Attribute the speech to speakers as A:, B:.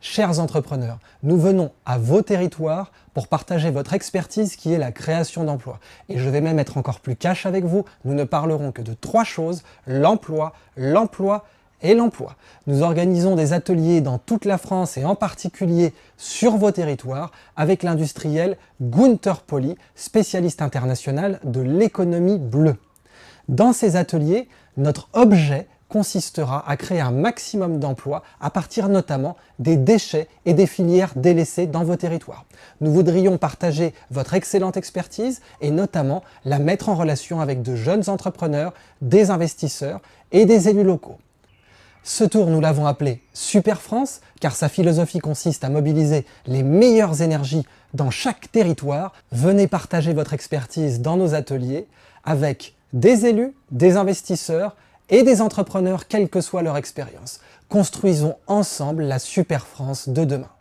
A: Chers entrepreneurs, nous venons à vos territoires pour partager votre expertise qui est la création d'emplois. Et je vais même être encore plus cash avec vous, nous ne parlerons que de trois choses, l'emploi, l'emploi et l'emploi. Nous organisons des ateliers dans toute la France et en particulier sur vos territoires avec l'industriel Gunther Poli, spécialiste international de l'économie bleue. Dans ces ateliers, notre objet consistera à créer un maximum d'emplois à partir notamment des déchets et des filières délaissées dans vos territoires. Nous voudrions partager votre excellente expertise et notamment la mettre en relation avec de jeunes entrepreneurs, des investisseurs et des élus locaux. Ce tour, nous l'avons appelé Super France, car sa philosophie consiste à mobiliser les meilleures énergies dans chaque territoire. Venez partager votre expertise dans nos ateliers avec des élus, des investisseurs, et des entrepreneurs, quelle que soit leur
B: expérience. Construisons ensemble la super France de demain.